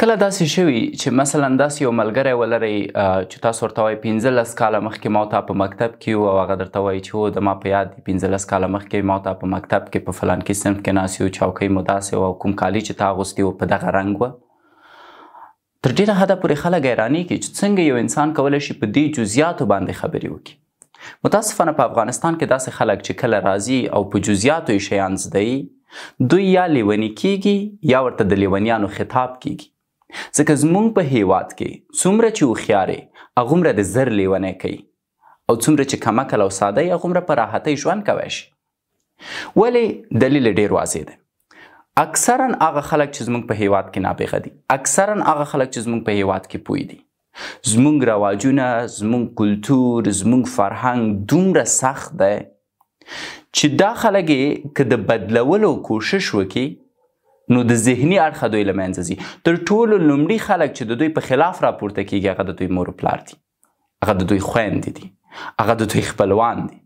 کله داسې شوی چې مثلا داسې یو ملګری ولرئ چې تاسو ورته وایي پنځلس کاله مخکې ما تا په مکتب کې او هغه درته وایي چې هو زما په یاد دي پنځلس کاله مخکې ما تا په مکتب کې په فلان کې صنف کې ناست یو چوکۍ مو داسې او کوم کالي چې تا اغوستي وو په دغه رنګ وه تر ډېره حده پورې خلک حیراني کې چې څنګه یو انسان کولی شي په دې جزیاتو باندې خبرې وکړي متاسفانه په افغانستان کې داسې خلک چې کله راځي او په جزیاتو یې شیان زدهیي دوی یا لیونی کیږي یا ورته د لیونیانو خطاب کیږي ځکه زمونږ په هیواد کې څومره چې هوښیارې هغومره د زر لیونی کوي او څومره چې کمکل او ساده یې هغومره په راحتۍ ژوند کوی شي ولې دلیل ډیر واضح دی اکثرا هغه خلک چې زمونږ په هیواد کې نابغه دي اکثرا هغه خلک چې زمونږ په هیواد کې پوه دي زمونږ رواجونه زمونږ کلتور زمونږ فرهنګ دومره سخت دی چې دا خلک که د بدلولو کوشش وکړي نو د ذهني اړخه دوی له منځه ځي تر ټولو لومړي خلک چې د دوی په خلاف راپورته کیږي هغه د دوی مور و پلار دي هغه د دوی خویندې دي هغه د دوی خپلوان دي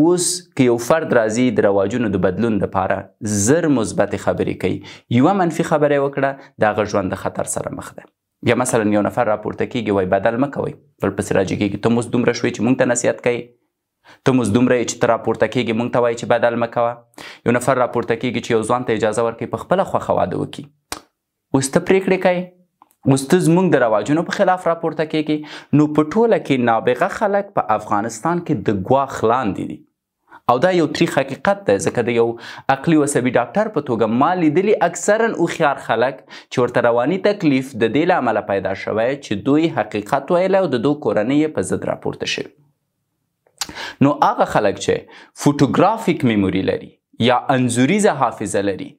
اوس که یو فرد راځي د رواجونو د بدلون لپاره زر مثبت خبرې کوي یوه منفي خبره وکړه د هغه ژوند د خطر سره مخ ده یا مثلا یو نفر راپورته کیږي وای بدل مه کوئ ورپسې راجګیږي ته اوس دومره شوې چې موږ ته نصیحت کوي ته مز دومره چې ته راپورته کېږي موږ ته وایي چې بدل مه کوه یو نفر راپورته کېږي چې یو ځوان ته اجازه ورکوي په خپله خوښه واده وکړي اوس ته پرېکړې کوي اوس ته زموږ د رواجونو په خلاف راپورته کېږي نو په ټوله کې نابغه خلک په افغانستان کې د ګواښ لاندې دي او دا یو تریخ حقیقت ده ځکه د یو عقلي وسبي ډاکټر په توګه ما لیدلی اکثرا هوښیار خلک چې ورته رواني تکلیف د دې له امله پیدا شوی چې دوی حقیقت ویلی او د دو کورنۍ په ضد راپورته شوي نو هغه خلک چې فوټوګرافیک میموري لري یا انزوریزه حافظه لري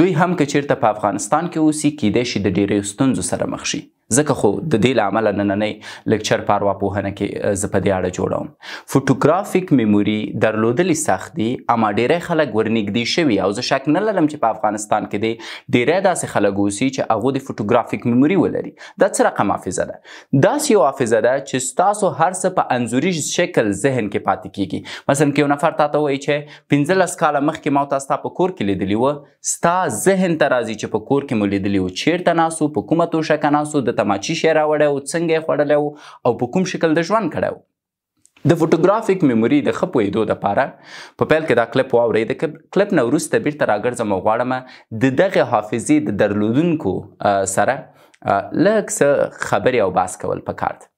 دوی هم که چیرته په افغانستان کې اوسي کیدای شي د ډیرې ستونزو سره مخ شي ځکه خو د دې لامل نننې لیکچر په ارواپوهنه کې زه په دې اړه جوړوم فوټوګرافیک میموري درلودلې سخت دي اما ډېری خلک ورنږدې شوي او زه شک نه لرم چې په افغانستان کې دی ډېری داسې خلک اوسي چې هغوی د فوټوګرافیک میموري ولري دا څه رقم حافظه ده داسې یو حافظه ده چې ستاسو هر څه په انځوري شکل ذهن کې پاتې کیږي مثلا کې یو نفر تا ته وایي چې پنځلس کاله مخکې ما تاسو په کور کې لیدلی و ستا ذهن ته راځي چې په کور کې مو لیدلی و چیرته ناسو په کومه توشه کې ناسو د د تماچی شی راوړی او څنګه یې خوړلی او په کوم شکل د ژوند کړی د فوټوګرافیک میموري د ښه پوهېدو دپاره په پیل کې دا کلپ واورئ د کلپ نه وروسته بیرته راګرځم او غواړم د دغې حافظې د درلودونکو سره لږ څه خبرې او بحث کول پکار ده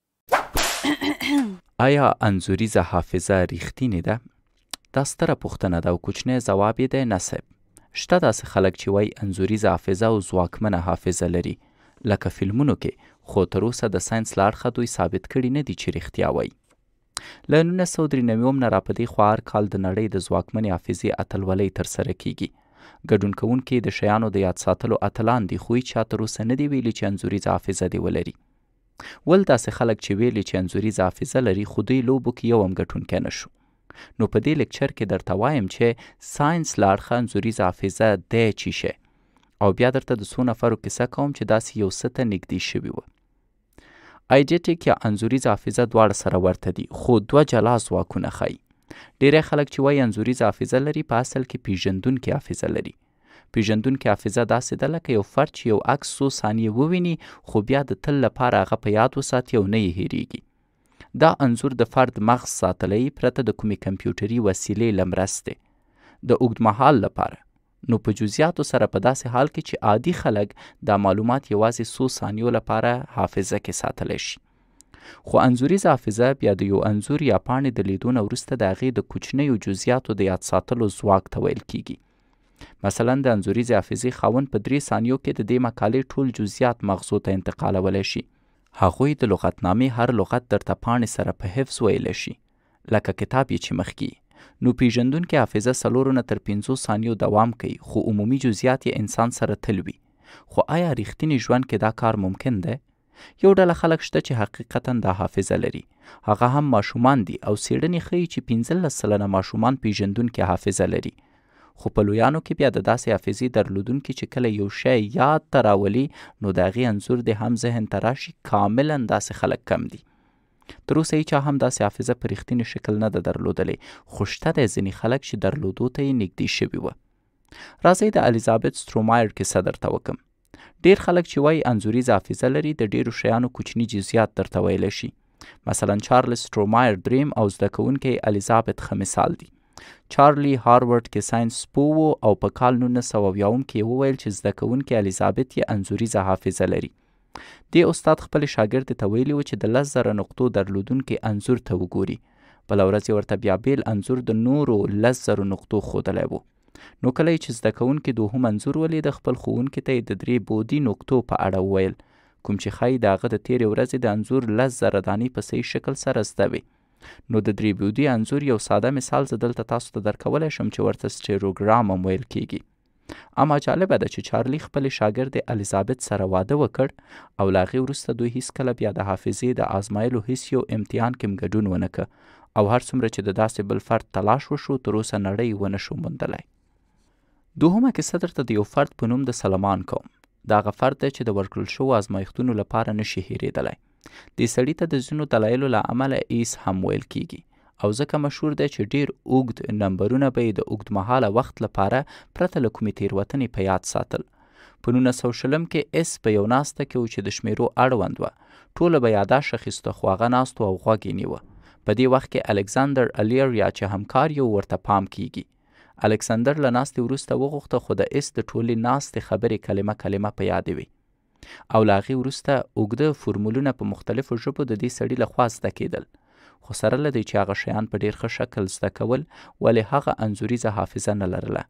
آیا انځوریزه حافظه ریښتینې ده دا ستره پوښتنه ده او کوچنی ځواب یې دی نصب شته داسې خلک چې وایي انځوریزه حافظه او ځواکمنه حافظه لري لکه فلمونو کې خو تر اوسه د ساينس لارخه دوی ثابت کړي نه دي چې رښتیا وایي له 1993 نه راپدې خوار کال د نړۍ د ځواکمنې حافظي اتلولۍ تر سره کیږي ګډون کوونکې د شیانو د یاد ساتلو اتلان دي خو چا تر اوسه نه دی ویلي چې انزوري حافظه دی ولري ول داسې خلک چې ویلي چې انزوري حافظه لري خو دوی لوبو کې یو هم ګټونکی نه شو نو په دې لیکچر کې درته وایم چې ساينس لارخه انزوري حافظه دی چی شي او بیا درته د څو نفرو کیسه کوم چې داسې یو څه ته نږدې شوي وه ایجټیک یا انځوریز حافظه دواړه سره ورته دي خو دوه جلا ځواکونه ښایي ډیری خلک چې وایي انځوریز حافظه لري په اصل کې پیژندونکې حافظه لري پیژندونکې حافظه داسې ده لکه یو فرد چې یو عکس څو ثانیې وویني خو بیا د تل لپاره هغه په یاد وساتي او نه یې هیریږي دا انځور د فرد مغز ساتلی پرته د کومې کمپیوټري وسیلې له مرستې د اوږدمهال لپاره نو په جزئیاتو سره په داسې حال کې چې عادي خلک دا معلومات یوازې څو ثانیو لپاره حافظه کې ساتلی شي خو انځوریز حافظه بیا د یو انځور یا پاڼې د لیدو نه وروسته د هغې د کوچنیو جزئیاتو د یاد ساتلو ځواک ته ویل کیږي مثلا د انځوریز حافظې خاوند په درې ثانیو کې د دې مقالې ټول جزئیات مغزو ته انتقالولی شي هغوی د لغتنامې هر لغت درته پاڼې سره په حفظ ویلی شي لکه کتاب یې چې مخکې نو پیژندونکې حافظه څلورو نه تر 500 ثانیو دوام کوي خو عمومي جزئیات یې انسان سره تل وي خو آیا ریښتینی ژوند کې دا کار ممکن دی یو ډله خلک شته چې حقیقتا دا حافظه لري هغه هم ماشومان دي او سیړنې ښیي چې 15 سلنه ماشومان پیژندونکې حافظه لري خو په لویانو کې بیا د داسې حافظې درلودونکي چې کله یو شی یاد ته راولي نو د هغې انځور د هم ذهن ته راشي کاملا داسې خلک کم دي تر اوسه هیچا هم داسې حافظه په رښتیني شکل نه ده درلودلې خو شته دی ځینې خلک چې درلودو ته یې نږدې شوي وه راځئ د الیزابت سترومایر کیسه درته وکم ډیر خلک چې وایي انځوریز حافظه لري د ډیرو شیانو کوچني جزئیات درته ویلی شي مثلا چارلز سترومایر دریم او زده کوونکی الیزابت ښه مثال دی چارلی هارورد کې ساينس پوو او په کال 1901 کې وویل چې زده کوونکې الیزابت یې انځوریزه حافظه لري دې استاد خپل شاګرد ته ویلي و چې د لس زره نقطو درلودونکي انځور ته وګوري بله ورځ ورته بیا بیل انځور د نورو لس زره نقطو ښودلی و نو کله چې زده کوونکي دوهم انځور ولید خپل ښوونکي ته د درې بودی نقطو په اړه وویل کوم چې خای دغه د تیرې ورځې د انځور لس زره دانې په صحیح شکل سره زده وي نو د درې بودی انځور یو ساده مثال زه دلته تاسو ته درکولی شم چې ورته سټیروګرام هم ویل کیږي اما جالبه ده چې چارلی خپل شاګرد الیزابت سره واده وکړ او لاغې وروسته دوی هیڅکله بیا د حافظې د آزمایلو هیڅ یو امتحان کې ګډون ونکه او هر څومره چې د داسې بل فرد تلاش وشو تر اوسه نړۍ ونه شو موندلی دوهمه کیسه درته د یو فرد په نوم د سلمان کوم دا هغه فرد دی چې د ورکړل شوو ازمایښتونو لپاره نشي هیریدلی دې سړي ته د ځینو دلایلو له امله ایس هم ویل کیږي او ځکه مشهور دی چې ډیر اوږد نمبرونه به یې د اوږدمهاله وخت لپاره پرته له کومې تیروتنې په یاد ساتل په 1900 شلم کې اس په یو ناسته کې و چې د شمیرو اړوند و ټوله به یاداښت اخیسته خو هغه ناست او غوږ یې نیوه په دې وخت کې الکساندر الیریا چې همکار یو ورته پام کیږي الکساندر له ناستې وروسته وغوښته خو د اس د ټولې ناستې خبرې کلمه کلمه په یاد وي او لاغي وروسته اوګده فرمولونه په مختلفو ژبو د دې سړي له خوا زده کېدل خو سره له دې چې هغه شیان په ډیر ښه شکل زده کول ولې هغه انځوریزه حافظه نه لرله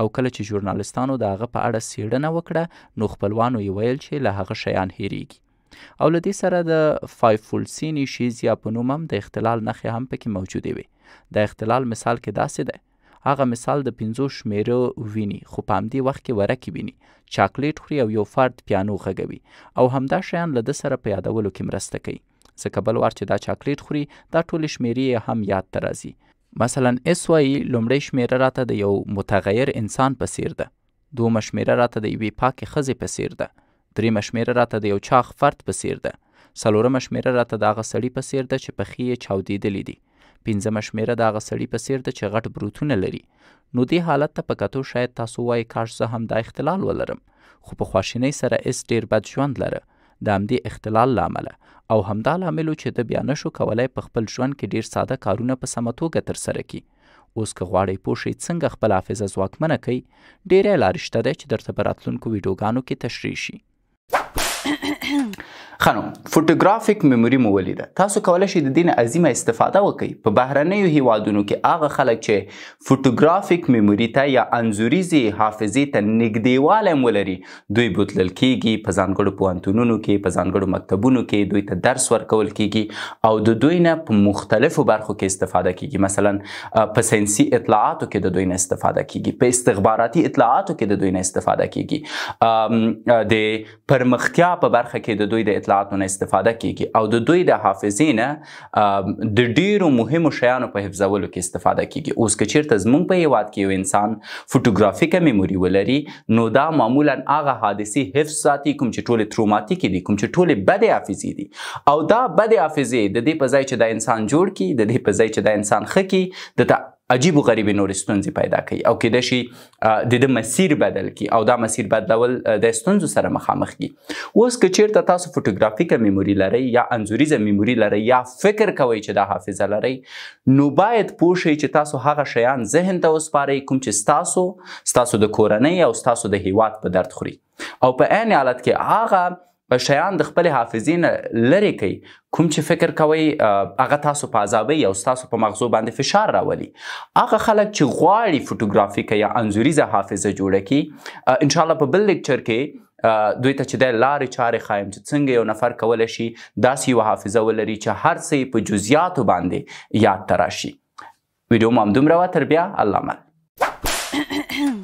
او کله چې ژورنالستانو د هغه په اړه څېړنه وکړه نو خپلوانو یې ویل چې له هغه شیان هیریږي او له دې سره د فایفولسینی شیز یا په نوم هم د اختلال نښې هم پکې موجودې وي د اختلال مثال کې داسې دی هغه مثال د پنځو شمیرو ویني خو په همدې وخت کې ورکې ویني چاکلیټ خوري او یو فرد پیانو غږوي او همدا شیان له ده سره په یادولو کې مرسته کوي ځکه بل وار چې دا چاکلیټ خوري دا ټول شمیرې هم یاد ته راځي مثلا اس وايي لومړی شمیره راته د یو متغیر انسان په څیر ده دومه شمیره راته د یوې پاکې ښځې په څیر ده دریمه شمیره راته د یو چاغ فرد په څیر ده څلورمه شمیره راته د هغه سړي په څیر ده چې پښې یې چاودېدلې دي پنځمه شمیره د هغه سړي په څیر ده چې غټ بروتونه لري نو دې حالت ته په کتو شاید تاسو وایي کاش زه هم دا اختلال ولرم خو په خواشینۍ سره اس ډیر بد ژوند لره د همدې اختلال لامل او همدا لامل چې د بیان شو کولای په خپل ژوند کې ډیر ساده کارونه په سمه توګه تر سره کړي اوس که غواړئ پوه شئ څنګه خپل حافظه ځواکمنه کړئ ډیرې لارې شته چې درته په راتلونکو ویډیوګانو کې تشریح شي خانم فوټوګرافیک میموري مو ولیده تاسو کولی شئ د دین عظیمه استفاده وکړئ په بهرنیو هیوادونو کې هغه خلک چې فوټوګرافیک میموري ته یا انځوریزي حافظې ته نږدېوالی هم ولري دوی بوتلل کیږي په ځانګړو پوهنتونونو کې په ځانګړو مکتبونو کې دوی ته درس ورکول کیږي او د دوی نه په مختلفو برخو کې استفاده کیږي مثلا په ساینسي اطلاعاتو کې د دوی نه استفاده کیږي په استخباراتي اطلاعاتو کې د دوی نه استفاده کیږي د پرمختیا چا په برخه کې د دوی د اطلاعاتو نه استفاده کیږي او د دوی د حافظې نه د ډیرو مهمو شیانو په حفظولو کې استفاده کیږي اوس که چیرته زموږ په هیواد کې یو انسان فوټوګرافیکه میموري ولري نو دا معمولا هغه حادثې حفظ ساتي کوم چې ټولې تروماتیکې دي کوم چې ټولې بدې حافظې دي او دا بدې حافظې د دې په ځای چې دا انسان جوړ کی د دې په ځای چې دا انسان خکې د عجیب و غریب نور ستونزې پیدا کوي او کېدای شي د د مسیر بدل کی او دا مسیر بدلول د ستونزو سره مخامخ کی اوس که چیرته تاسو فوټوګرافیک میموري لرئ یا انزوريزه میموري لرئ یا فکر کوئ چې دا حافظه لرئ نو باید پوه شئ چې تاسو هغه شیان ذهن ته وسپارئ کوم چې ستاسو ستاسو د کورنۍ او ستاسو د هیواد په درد خوري او په عین حالت کې هغه به شیان د خپل حافظې نه لرې کوي کوم چې فکر کوي هغه تاسو په عذابې او تاسو په مغزو باندې فشار راولي هغه خلک چې غواړي فوټوګرافي کوي یا انځوریزه حافظه جوړه کړي ان شاء الله په بل لیکچر کې دوی ته چې د لارې چارې خایم چې څنګه یو نفر کولای شي داسې یو حافظه ولري چې هر څه په جزئیاتو باندې یاد تراشي ویډیو مو همدومره وه تر بیا الله